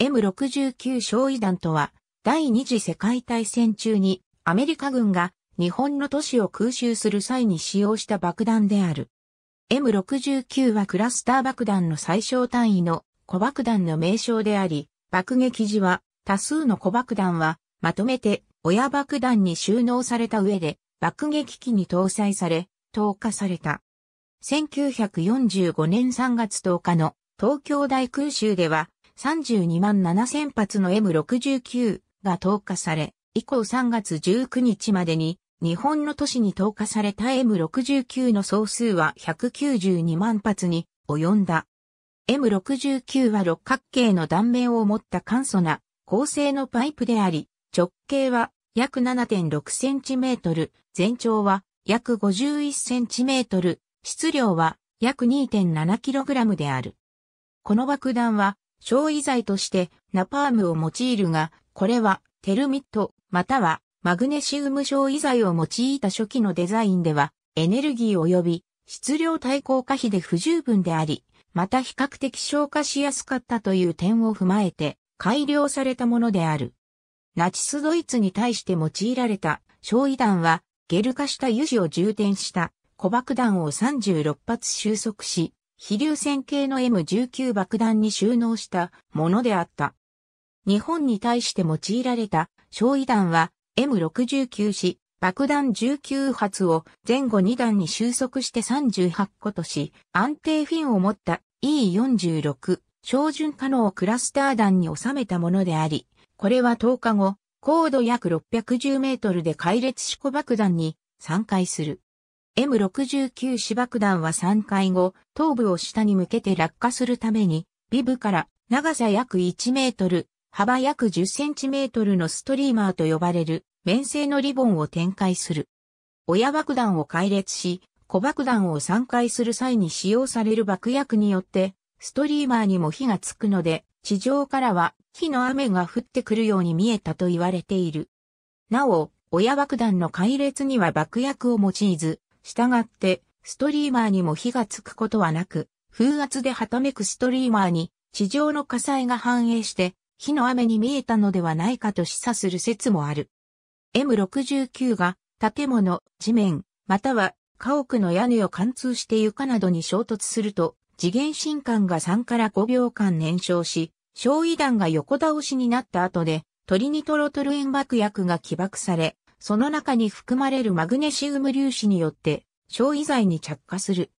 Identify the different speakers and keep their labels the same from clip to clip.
Speaker 1: M69 焼夷弾とは、第二次世界大戦中にアメリカ軍が日本の都市を空襲する際に使用した爆弾である。M69 はクラスター爆弾の最小単位の小爆弾の名称であり、爆撃時は多数の小爆弾はまとめて親爆弾に収納された上で爆撃機に搭載され、投下された。1945年3月10日の東京大空襲では32万7000発の M69 が投下され、以降3月19日までに日本の都市に投下された M69 の総数は192万発に及んだ。M69 は六角形の断面を持った簡素な構成のパイプであり、直径は約 7.6cm、全長は約 51cm、質量は約 2.7kg である。この爆弾は焼夷剤としてナパームを用いるが、これはテルミットまたはマグネシウム焼夷剤を用いた初期のデザインではエネルギー及び質量対効果比で不十分であり、また比較的消化しやすかったという点を踏まえて改良されたものである。ナチスドイツに対して用いられた焼夷弾はゲル化した油脂を充填した小爆弾を36発収束し、飛流線形の M19 爆弾に収納したものであった。日本に対して用いられた焼夷弾は M69 し、爆弾19発を前後2弾に収束して38個とし、安定フィンを持った E46、標準可能クラスター弾に収めたものであり、これは10日後、高度約610メートルで壊列四個爆弾に散回する。M69 死爆弾は3回後、頭部を下に向けて落下するために、ビブから長さ約1メートル、幅約10センチメートルのストリーマーと呼ばれる、面製のリボンを展開する。親爆弾を開列し、子爆弾を散開する際に使用される爆薬によって、ストリーマーにも火がつくので、地上からは火の雨が降ってくるように見えたと言われている。なお、親爆弾の解列には爆薬を用いず、従って、ストリーマーにも火がつくことはなく、風圧ではためくストリーマーに地上の火災が反映して火の雨に見えたのではないかと示唆する説もある。M69 が建物、地面、または家屋の屋根を貫通して床などに衝突すると、次元進管が3から5秒間燃焼し、焼夷弾が横倒しになった後で、トリニトロトルエン爆薬が起爆され、その中に含まれるマグネシウム粒子によって、焼夷剤に着火する。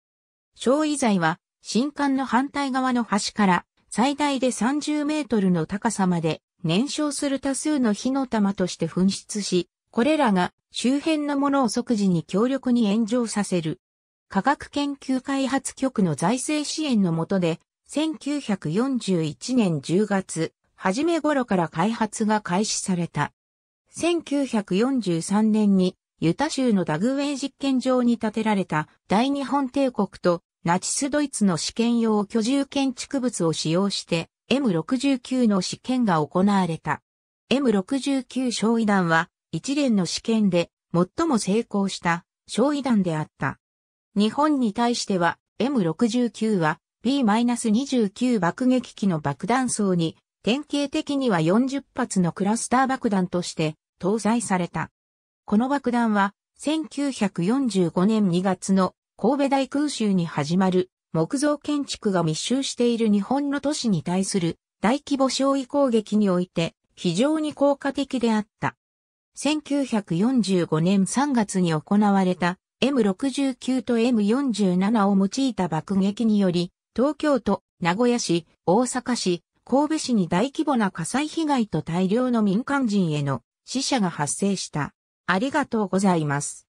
Speaker 1: 焼夷剤は、新管の反対側の端から、最大で30メートルの高さまで、燃焼する多数の火の玉として噴出し、これらが周辺のものを即時に強力に炎上させる。科学研究開発局の財政支援の下で、1941年10月、初め頃から開発が開始された。1943年にユタ州のダグウェイ実験場に建てられた大日本帝国とナチスドイツの試験用居住建築物を使用して M69 の試験が行われた。M69 焼夷弾は一連の試験で最も成功した焼夷弾であった。日本に対しては M69 は B-29 爆撃機の爆弾層に典型的には40発のクラスター爆弾として搭載された。この爆弾は1945年2月の神戸大空襲に始まる木造建築が密集している日本の都市に対する大規模焼夷攻撃において非常に効果的であった。1945年3月に行われた M69 と M47 を用いた爆撃により、東京都、名古屋市、大阪市、神戸市に大規模な火災被害と大量の民間人への死者が発生した。ありがとうございます。